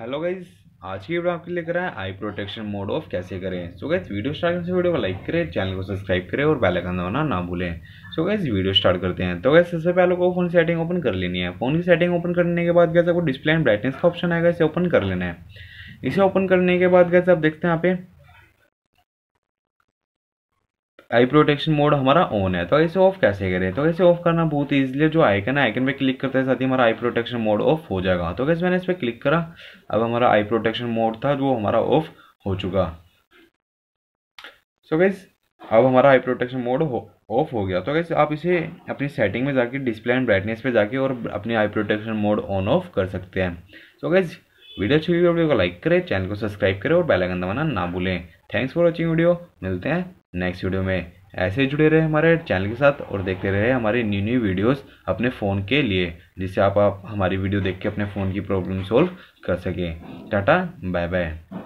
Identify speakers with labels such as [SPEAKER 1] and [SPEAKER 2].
[SPEAKER 1] hello guys आज की video आपके लिए कर रहा है आई प्रोटेक्शन मोड ऑफ कैसे करें सो गाइज वीडियो स्टार्ट से वीडियो को लाइक करें चैनल को सब्सक्राइब करें और बेल आइकन दबाना ना भूलें सो गाइज वीडियो स्टार्ट करते हैं तो गाइज सबसे पहले को फोन सेटिंग ओपन कर लेनी है फोन की सेटिंग ओपन करने के बाद गैस आपको डिस्प्ले एंड ब्राइटनेस का ऑप्शन आएगा इसे ओपन कर लेना है इसे ओपन करने के बाद गैस आप देखते हैं यहाँ पे आई प्रोटेक्शन मोड हमारा ऑन है तो इसे ऑफ कैसे करें तो इसे ऑफ करना बहुत ईजिली जो आइकन है आइकन पे क्लिक करते साथ ही हमारा आई प्रोटेक्शन मोड ऑफ हो जाएगा तो कैसे मैंने इस पर क्लिक करा अब हमारा आई प्रोटेक्शन मोड था जो हमारा ऑफ हो चुका सो गैस अब हमारा आई प्रोटेक्शन मोड ऑफ हो गया तो कैसे आप इसे अपनी सेटिंग में जाके डिस्प्ले एंड ब्राइटनेस पे जाके और अपनी eye protection mode on off कर सकते हैं सो गैस वीडियो अच्छी तो वीडियो को लाइक करें चैनल को सब्सक्राइब करें और बेल आइकन दबाना ना भूलें थैंक्स फॉर वॉचिंग वीडियो मिलते हैं नेक्स्ट वीडियो में ऐसे जुड़े रहे हमारे चैनल के साथ और देखते रहे हमारे न्यू न्यू वीडियोस अपने फ़ोन के लिए जिससे आप, आप हमारी वीडियो देख के अपने फ़ोन की प्रॉब्लम सॉल्व कर सकें टाटा बाय बाय